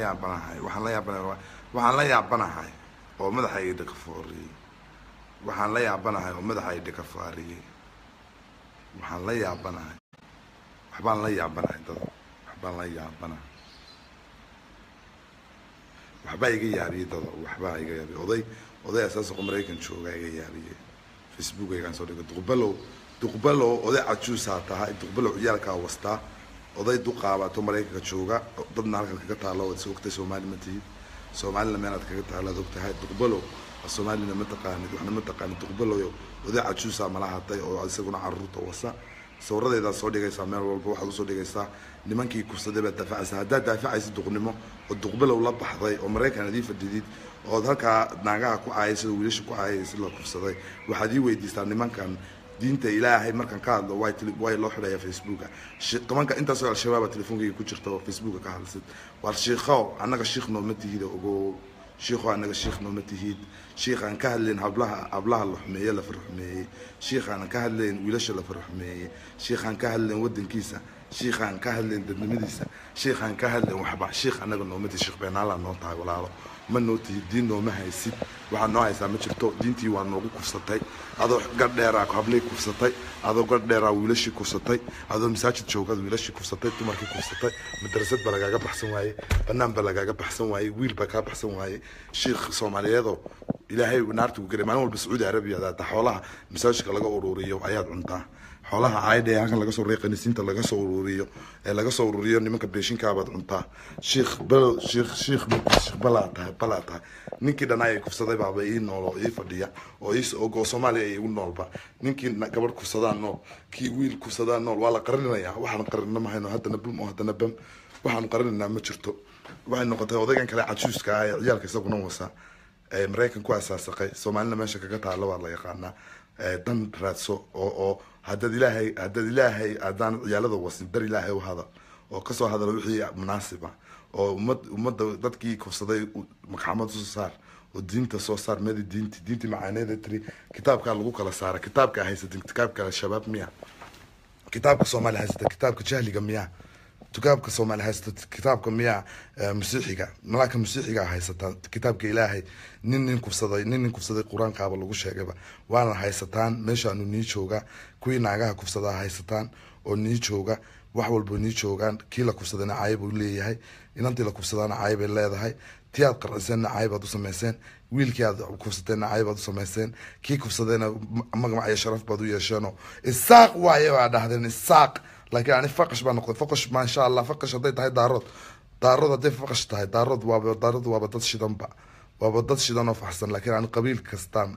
waxaan la yaabanahay waxaan la yaabanahay oo waxaan la yaabanahay oo madaxayga dhakafaariyey waxaan la yaabanahay waxbaan la yaabanahay dada waxbaan la yaabanahay waxbaa iga yaabiyey dada waxbaa iga yaabiyey oday oday asaasaqo maraykan joogaa iga yaabiyey facebookaygaan soo dhigo duqbalow duqbalow oday cajuusaa tahay duqbalow ciyaalkaa wastaa oday duqaabato maraykanka jooga dadna halkan kaga taalo waad ogtay soomaali ma tihid soomaalina meelaad kaga taalaad ogtahay duqbalow soomaalina ma taqaanid waxna ma taqaanid duqbaloyo oday cajuusa malahatay oo isaguna caruurta wasa sawiradeedaad soo dhigaysaa meel walba waxaad usoo dhigaysaa nimankii kursaday baad daafacaysaa haddaad daafacaysid duqnimo oo duqbalow la baxday oo maraykan adii fadhidid ood halkaa naagaha ku caayay sida wiilasha ku caayay sila kursaday waxaad ii weydiistaa nimankan diinta ilaahay markaan ka hadlo way loo xidhaya facebooka tobanka intaasoo al-shabaaba telefonkayga ku jirta oo facebooka ka hadlsid waar shiikhow annaga shiikh nooma tihida ogo shiikho annaga shiikh nooma tihid shiikhaan ka hadlayn hablaha hablaha la xumeeye la farxumeeyey shiikhaanan ka hadlayn wiilasha la farxumeeyey shiikhaan ka hadlayn waddankiisa shiikhaan ka hadlayn dadnimadiisa shiikhaan ka hadlayn waxba shiikh annaga noomati sheekh beenaala noo tahay walaalo ma noo tihi diin nooma haysid waxaad noo haysaa ma jirto diintii waa noogu kufsatay adoo gardheeraa habley kufsatay adoo gardheeraa wiilashii kufsatay adoo masaajid joogad wiilashii kufsatay dumarkii kufsatay madrasad ba lagaaga baxsan waaye bannaan ba lagaaga baxsan waaye wiil ba kaa baxsan waaye shiikh soomaaliyeedoo ilaahay naarta gelay maalin walba sacuudi arabiya xoolaha masaajidka laga ururiyo ayaad cuntaa xoolaha caydha ee halkan laga soo ururiya qanisinta laga soo ururiyo ee laga soo ururiyo nimanka beeshinkaabaad cuntaa shiikh bal shiikh shiikh shiikh balaa tahay balaa tahay ninkii dhanaay ay kufsaday baaba ii noolo ii fadhiya oo ii oo soomaaliya ay igu noolba ninkii gabadh kufsadaa nool kii wiil kufsadaa nool waa la qarinayaa waxaan qarina mahayno haddana bum oo haddana bam waxaan qarinanaa ah, ma jirto waxay noqotay odaygan kale cajuuska ah ee ciyaalka isaguna wasa maraykan ku asaasaqay soomaalina meesha kaga taalla waa la yaqaanaa dan raadso oo hadaad ilaahay hadaad ilaahay hadaan ciyaalada wasin dar ilaahay uhada oo kasoo hadala wixii munaasiba ah, oo umad ummadda dadkii kufsaday maxamad soo saar oo diinta soo saar meeda diinta diinta macaaneeda tiri kitaabkaa lagu kala saara kitaabka haysatan kitaabka shabaab miya kitaabka soomaaliya haysatan kitaabka jahliga miya dukaabka soomaali haysato kitaabka miyaa masiixiga malaka masiixiga haysataa kitaabka ilaahay nin nin kufsaday nin nin kufsaday qur-aan lagu sheegaba waana haysataan meeshaanu nii jooga kuwii naagaha kufsadaa haysataan oo nii jooga wax walba nii joogaan kii la kufsadana caayabuu leeyahay inantii la kufsadaana caayabay leedahay ti aad qarciseenna caayabaad u samayseen wiilkii aad kufsateenna caayabaad u samayseen kii kufsadeena magmac iyo sharaf baad u yeesheenoo isaaq waaye baa dhahdeen isaaq lakiin ani faqash baa noqday faqash maasha allah faqash hadday tahay daarood daarood hadday faqash tahay daarood waaba daarood waaba dad shidanba waaba dad shidan oo faxsan laakiin ani qabiil kastaan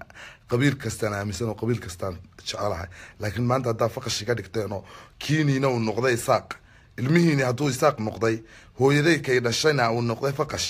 qabiil kastaan aaminsan oo qabiil kastaan jecelahay laakiin maanta haddaa faqashi ka dhigteen oo kiiniina uu noqday isaaq ilmihiini hadduu isaaq noqday hooyaday dhashayna uu noqday faqash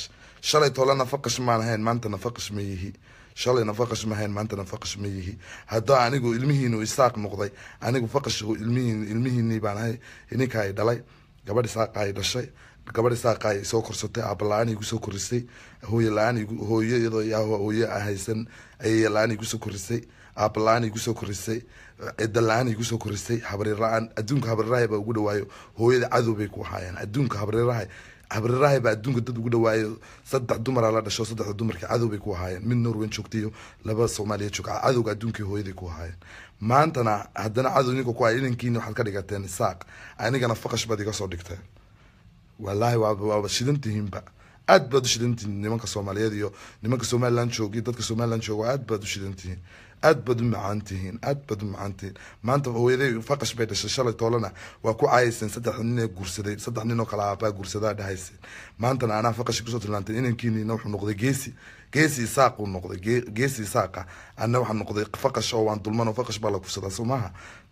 shalay toolana faqash maan ahayn maantana faqash ma yihi shalay nafaqash mahayn maanta nafaqash ma yihi haddaa anigu ilmihiinu isaaq noqday anigu faqashigu ilmihiinii baan ahay ininkaay dhalay gabadh isaaqaay dhashay gabadh isaaqaay soo korsatay aabala-aan ay kusoo korisay hooye aan hooyadoo yaaho hooye haysan ayaya la-aan ay korisay aabala-aan ay korisay cidda la-aan ay korisay habriir la-aan adduunka habriirahay baa ugu dhawaayo hooyada cadow bay ku ahaayeen adduunka habriirahay habrirahay baa adduunka dad ugu dhawaayo saddex dumara la dhasho saddexda dumarka cadow bay ku ahaayeen mid norwen joogtayo laba soomaaliya joogta cadowga adduunkii hooyaday ku ahaayeen maantana haddana cadow ninka ku ahay inankiina waxaad ka dhigateen isaaq anigana faqash baad iga soo dhigteen wallaahi waaba shidantihiinba aad baad u shidantihiin nimanka soomaaliyeed iyo nimanka somaliland jooga dadka somaliland jooga aad baad u shidantihiin aad baad u macaan tihiin aad baad u macaan maanta hooyaday faqash bay dhashay shalay toolana waa ku caayayseen saddex ninee guursaday saddex ninoo kale aabaa guursadaa dhahayseen maantana anaa faqash kusoo tilaantay inankiinina wuxuu noqday geesi geesii saaquu noqday geesii saaqa ana waxaa noqday faqash oo waan dulman faqash baa la kufsadaa soo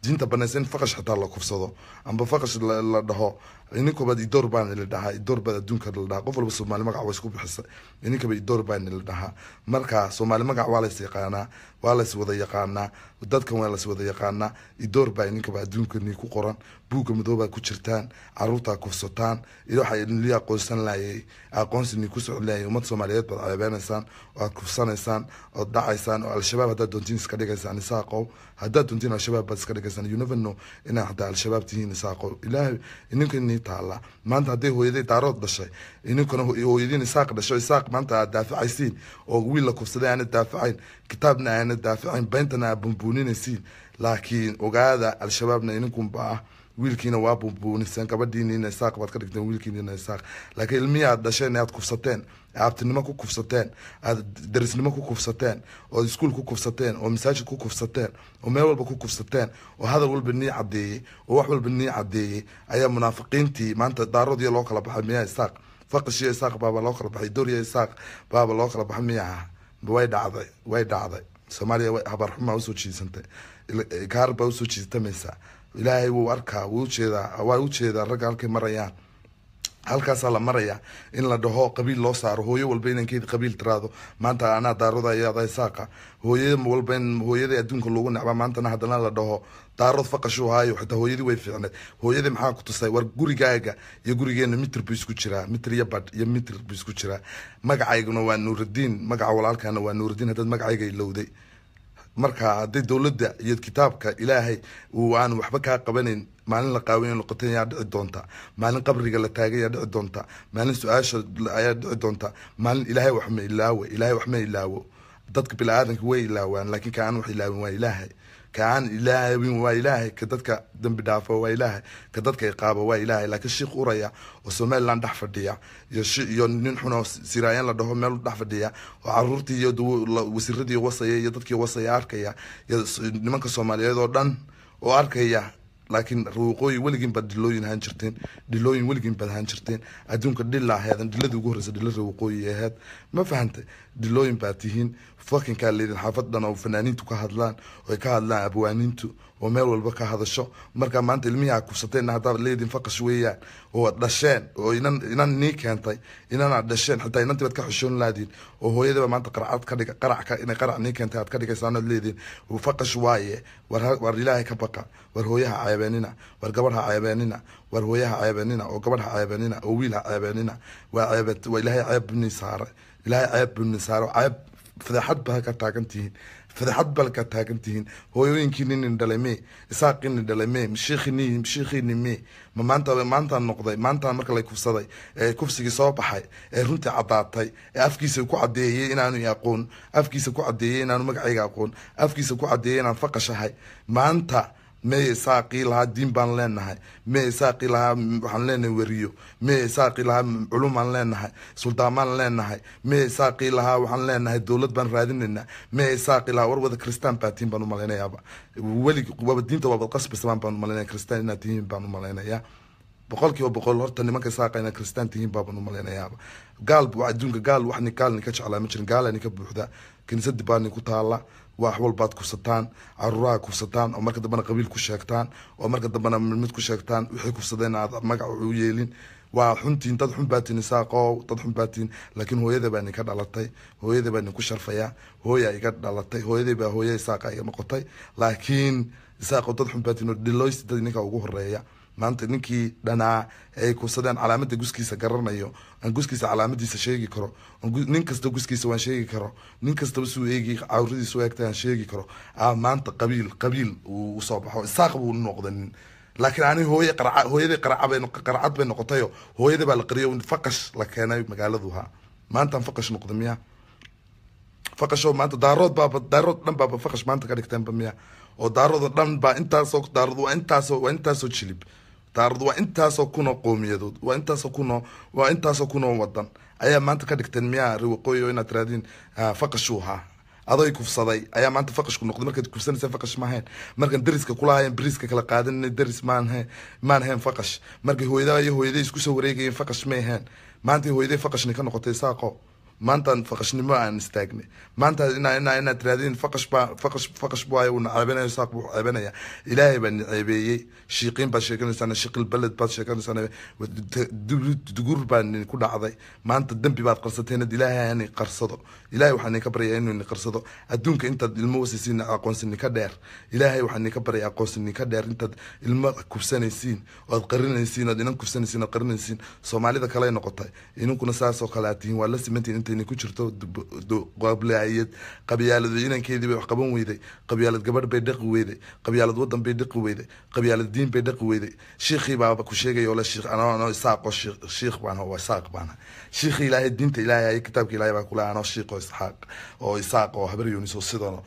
diinta banays in faqash xataa la kufsado amba faqash la dhaho inin koobaad idoor baan la dhahaa idoor baa adduunka la dhahaa qof walba soomaali magac waa isku bixisa ininkaba idoor baan la dhahaa marka soomaali magac waa lays yaqaanaa waa lays wada yaqaanaa dadkan waa lays wada yaqaanaa idoor baa ininkaba adduunkani ku qoran buugga madoobaa ku jirtaan caruurtaa kufsataan waxaa idinli aqoonsan laayay aqoonsini ku socon laayay ummad soomaaliyeed baad ceebeenaysaan waad kufsanaysaan ood dhacaysaan oo al-shabaab haddaad doontiin iska dhigaysaan isaaqow haddaad doontiin al-shabaab baad iska dhigaysaan you never know al-shabaab tihiin isaaqow ilaahay ininka inii maanta hadday hooyaday daarood dhashay ininkana hooyadiin isaaq dhasho isaaq maanta aad daaficaysiin oo wiilla kufsaday aanad daaficayn kitaabna aanad daaficayn bayntana aad bumbuuninaysiin laakiin ogaada al-shabaabna ininkunba ah wiilkiina waa buubuuniseen gabadhiiniina isaaq baad ka dhigteen wiilkiiniina isaaq laakiin ilmihii aada dhasheen aada kufsateen aabtinimo ku kufsateen aada darisnimo ku kufsateen oo iskuul ku kufsateen oo masaajid ku kufsateen oo meel walba ku kufsateen oo hadal walba nii caddeeyey oo wax walba nii caddeeyey ayaa munaafiqiintii maanta daaroodiyo loo kala baxay miyaa isaaq faqishiyo isaaq baaba loo kala baxay doorya isaaq baaba loo kala baxay miyaha way dhacday way dhacday soomaaliya habaar usoo jiisantay kaar eh, usoo jiisatameysaa ilaahay wuu arkaa wuu ujeedaa waa ujeedaa ragga halkay marayaan halkaasaa la marayaa in la dhaho qabiil loo saaro hooyo walba inankeedi qabiil tiraado maanta anaa daaroda ayaada saaqa hooya walba hooyadii adduunka loogu necbaa maantana haddana la dhaho daarood faqashuuhaayo xitaa hooyadii way fiicneed hooyadii maxaa ku tusay war gurigaaga iyo gurigeena mitir buu isku jiraa mitir iyo badh iyo mitir buu isku jiraa magacayguna waa nuurudiin magaca walaalkaana waa nuurudiin haddaad magacaygay lowday marka haday dowladda iyo kitaabka ilaahay uu aan waxba kaa qabanayn maalin la qaawaya noqota ayaa dhici doonta maalin qabriga la taaga ayaa dhici doonta maalin su-aasha ayaa dhici doonta maalin ilaahay waxma ilaawo ilaahay waxma ilaawo dadka bini aadanka way ilaawaan laakiin ka wax ilaawin waa ilaahay kaan ilaawin waa ilaahay ka dadka dambi dhaafo waa ilaahay ka dadka iqaabo waa ilaahay laakiin sheikh uraya oo somaliland dhex fadhiya iyo nin xunoo siraayan la dhaho meel dhex fadhiya oo caruurtii iyo wasiiradii wasaya iyo dadkii wasaya arkaya iyo nimanka soomaaliyeed oo dhan oo arkaya laakiin ruuqooyin weligiin baad dhilooyin ahaan jirteen dhilooyin weligiin baad ahaan jirteen adduunka dhila aheedan dhiladii ugu horreysa dhila ruuqooyi aheed ma fahanta dhilooyin baad tihiin fakinkaa leedin xaafad dhan oo fanaaniintu ka hadlaan oy ka hadlaan abwaaniintu oo meel walba ka hadasho markaa maanta ilmihii aa kufsateenna haddaad leediin faqas weeyaan oo ad dhasheen oo inan inan nii keentay inanaad dhasheen xataa inantii baad ka xoshoon laadiin oo hooyadiiba maanta qaracad ka dhiga qarac inay qarac nii keentay aad ka dhigaysaan ad leediin faqash waaye war war ilaahay ka baqa war hooyaha ceebeenina war gabadha ceebeenina war hooyaha ceebeenina oo gabadha ceebeenina oo wiilha ceebeenina waa ceeb waa ilaahay ceeb bunii saare ilaahay ceeb bunii saare ceeb fadeexad baa ka taagan tihiin fadexad balkaa taagantihiin hooyooyinkiininin dhalame isaaqinin dhalame mashiikhini mashiikhiini me ma maanta maantaan noqday maantaan marka lay kufsaday ee kufsigii soo baxay ee runtii caddaatay ee afkiisa ku caddeeyey inaanu aqoon afkiisa ku caddeeyey inaanu magacayga aqoon afkiisa ku caddeeyey inaan faqashahay maanta meye saaqii lahaa diin baan leenahay meye saaqii lahaa waxaan leenahay weriyo meye saaqii lahaa culumaan leenahay suldaamaan leenahay meye saaqii lahaa waxaan leenahay dowlad baan raadinaynaa meye saaqii lahaa war wada kristaan baa tihiin baan umalaynayaaba weligii waaba diinta waabad qasbisabaan baan umalaynaya kristaan inaad tihiin baan umalaynayaa boqol boqol horta nimanka e saaqa kristaan tihiin baaban umalaynayaaba gaal adduunka gaal wax gaalni ka jeclaa ma jirin gaala nin ka buuxda kiniisadii baa nin ku taala wax walbaad kufsataan caruuraha kufsataan oo marka dambena qabiil ku sheegtaan oo marka dambena midmid ku sheegtaan wixii kufsadeen aad magac u yeelin waa xuntiin dad xun baatiin isaaqo dad xun baatiin laakiin hooyada baa ninka dhalatay hooyada baa ninku sharfayaa hooya iga dhalatay hooyadii baa hooya isaaqa iga noqotay laakiin isaaqo dad xun baatiin oo dhiloys dad ninka ugu horeeya maanta ninkii dhanaa ay kusadeen calaamada guskiisa garanayo aan guskiisa calaamadiisa sheegi karo nin kasta guskiisa waan sheegi karo nin kastaba suu eegi cawradiisa u egta aan sheegi karo maanta qabiil qabiil uu usoo baxo isaaq buu noqdanin laakiin ani hooyadii qarcad bay noqotayo hooyadii baa la qariyo faqash la keenay magaaladuha maantaan faqash noqda miya faqasho maanta daarood baaba daarood dhan baaba faqash maanta ka dhigteenba miya oo daaroodo dhan baa intaasoo daarood waa intaasoo waa intaasoo jilib taarud waa intaasoo kunoo qowmiyadood waa intaasoo kunoo waa intaasoo kunoo wadan ayaa maanta ka dhigteen miya riwaqooyo inaad tiraadiin ah, faqashuu ahaa adoy kufsaday ayaa maanta faqashku noqday markaad kufsanaysa faqash maahayn markan deriska kulahayeen beriiska kala qaadan deris maanhe maanaheen faqash markay hooyada iyo hooyaday isku soo wareegayeen faqash maaheen maanta hooyaday faqashni ka noqotay saaqo maantaan faqashnimo aan istaagnay maantaas inaa inaa inaad tirahdeen faqash baa faqash faqash ilaahay baa ni shiiqiin baad sheekanaysaan shiiqil beled baad sheekanaysaan dugur baa ku dhacday maanta dembi baad qarsateen ilaahay ani qarsado ilahay waxaa idinka baryaya inuu idin adduunka intaad ilmo wasaysiin aqoonsidin ka dheer ilaahay waxaa idinka baryaya aqoonsidin ka dheer intaad ilmo kufsanaysiin oad qarinaysiin oad inan kufsanaysiin oad qarinaysiin soomaalida kaley noqotay idinkuna saasoo kale aad waa la simantihin inta idinku jirto qablaaiyad qabyaalad inankeedii bay wax qaban weyday qabyaalad gabadh bay dhaqi weyday qabyaalad wadan bay dhaqi weyday qabyaalad diin bay dhaqi weyday shiikhii baaba ku sheegay ole shiikh anoo anoo isaaqo shiikh waa isaaq baanahay shiikhii ilaahay diinta ilaahay kitaabka ilaahay baa kule anoo shiiqo isaaq oo isaaq oo habar yuniso sidana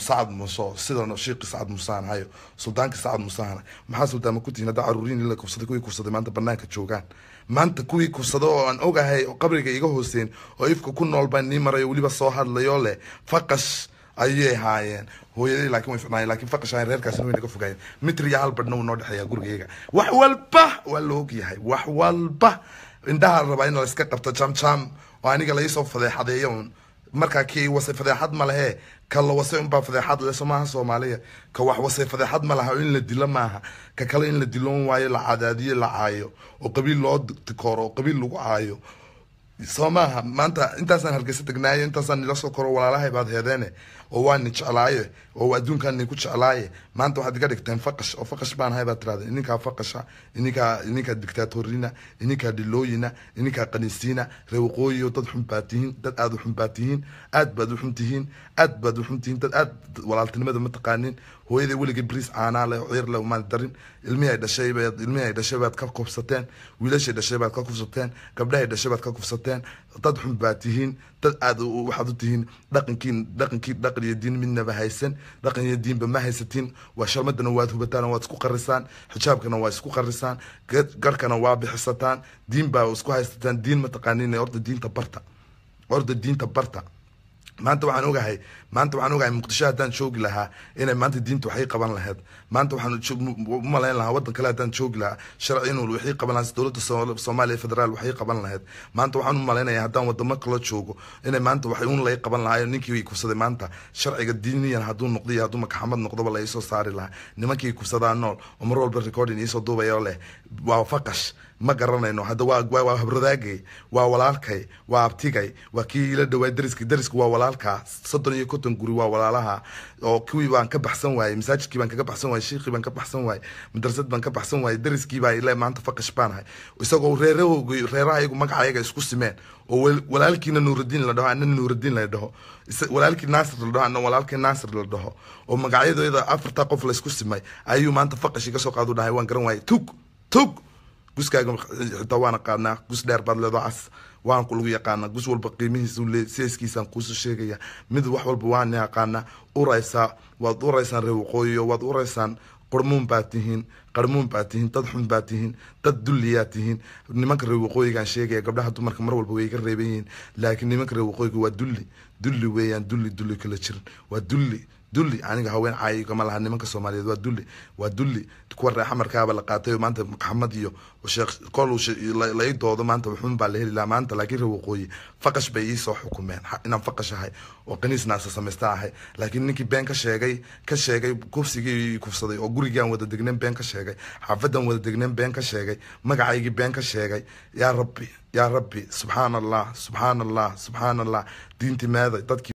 sacad muso sidana shiiqi sacad musaan hayo suldaanka sacad musaan maxaa suldaama ku tihiin hadda caruuriin la kufsaday kuwii kufsaday maanta banaanka joogaan maanta kuwii kufsado oo aan ogahay qabriga iga hooseen oo ifka ku nool baan nii marayo weliba soo hadlayoo leh faqash ayay haayeen hooyadii laakiin way ficnaayeen laakiin faqashaayeen reerkaasina way naga fogaayeen mitr iyo hal badhna wuu noo dhexeeyaa gurigayaga wax walba waa la og wax walba indhaha rabaa in la iska qabto jam oo aniga laisoo fadeexadeeyo un markaa kii wasay fadeexad malahe lehe ka la wasay unbaa fadeexad le soomaaha soomaaliya ka wax wasay fadeexad ma laha in la dilo maaha ka kale in la diloon waayo la cadaadiyo la caayo oo qabiil loo tikooro oo qabiil lagu caayo soo maaha maanta intaasaan hargeysa degnaaye intaasaan nila soo koro walaalahay baad heedeene oo waa jeclaaye oo adduunkaan ni jeclaaye maanta waxaad iga dhigteen faqash oo faqash baan ahay baad tirahdeen ininkaa faqasha ininkaa ininkaa dictatorina ininkaa dhilooyina ininkaa qaniisiina reewaqooyiyo dad xun dad aada u xun aad baad u aad baad u dad aad walaaltinimada ma taqaanin hooyaday weligay bariis caanaa leh oo ciir leh umaad darin ilmihii dhashay ilmihii dhashay baad ka kufsateen wiilashay dhashay baad ka kufsateen gabdhahay dhashay baad ka kufsateen noqoteen dad xun baa tihiin dad aad waxaad u tihiin dhaqankiin dhaqankii dhaqan iyo diin midnaba haysan dhaqan iyo diinba ma haysatiin waa sharmadana waad hubataan waad isku qarisaan xijaabkana waa isku qarisaan garkana waa bixisataan diin baa isku haysataan diin mataqaanin horta diinta barta orda diinta barta maanta waxaan ogahay maanta waxaan ogahay muqdisho haddaan joogi lahaa inay maanta diinta waxay qaban lahayd maanta waxaan umalayn lahaa waddan kale haddaan joogi lahaa sharci inuu waxay qaban lahayd dowladda soomaaliya federaal waxay qaban lahayd maanta waxaan u malaynayaa haddaan wadamo kala joogo inay maanta waxay un lay qaban lahaa ninkii kubsaday maanta sharciga diiniyan hadduu noqdo iyo hadduu makaxamad noqdoba la iisoo saari lahaa nimankii kubsadaa nool oo mar walba recording iisoo duubayoo leh waa faqash ma garanayno hadda waa habradaagay waa walaalkay waa abtigay waa kii ila dhawaa dariski darisku waa walaalkaa soddon iyo konton guri waa walaalaha oo kuwii baan ka baxsan waayey masaajidkii baan kaga baxsan waayey shiikhii baan ka baxsan waayey madrasad baan ka baxsan waayey dariskii baa ilaa maanta faqash baan ahay isagoo reerahoogii reerahayagu magacayaga isku simeen oo walaalkiina nuurudiin la dhaho anna nuurudiin la dhaho walaalkii naasir la dhaho anna walaalkii naasir la dhaho oo magacyadoyada afartaa qof laysku simay ayuu maanta faqashii kasoo qaadu dhahay waan garan waayey tug tug guskaaga xitaa waana qaadnaa gus dheer baad leedoo cas waan ku lagu gus walba qiimihiisu le seeskiisaan kuusu sheegaya mid wax walba waan yaqaanaa uraysaa waad uraysaan reer waqooyiyo waad uraysaan qormuun baa tihiin qarmuun baa tihiin dad xun baa tihiin dad dulliyaa tihiin nimanka reer waqooyigaan sheegaya gabdhaha dumarka mar walba way ka reeban yihiin laakiin nimanka reer waqooyiga waa dulli dulli weeyaan dulli dulli kala jirin waa dulli dulli aniga haween caayigama laha nimanka soomaaliyeed waa dulli waa dulli kuwa reexa markaaba la qaatay maanta maxamed iyo sheekh kol lai doodo maanta xun baa la heli laha maanta laakiin reer faqash bay iisoo xukumeen inaan faqashahay oo kaniisnaasa samaysta ahay laakiin ninkii been ka sheegay ka sheegay kufsigii kufsaday oo gurigaan wada degneen been ka sheegay xaafadan wada degneen been ka sheegay magacaygii been ka sheegay yaa rabbi yaa rabbi subxaan allah subxaan allah subxaan allah diintii meeday dadkii